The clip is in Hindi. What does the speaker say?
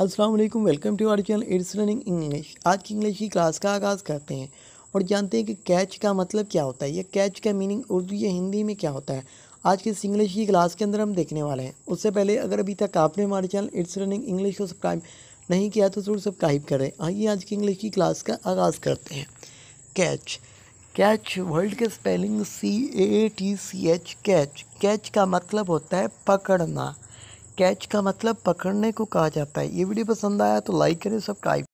अस्सलाम वालेकुम welcome to our channel it's running English आज की इंग्लिश की क्लास का आगाज़ करते हैं और जानते हैं कि कैच का मतलब क्या होता है या कैच का मीनिंग उर्दू या हिंदी में क्या होता है आज की इस इंग्लिश की क्लास के अंदर हम देखने वाले हैं उससे पहले अगर अभी तक आपने हमारे चैनल इट्स रनिंग इंग्लिश को सब्सक्राइब नहीं किया तो ज़रूर सब्सक्राइब करें आइए आज की इंग्लिश की क्लास का आगाज़ करते हैं कैच कैच वर्ल्ड के spelling C A T C H catch catch का मतलब होता है पकड़ना कैच का मतलब पकड़ने को कहा जाता है ये वीडियो पसंद आया तो लाइक करें सब्सक्राइब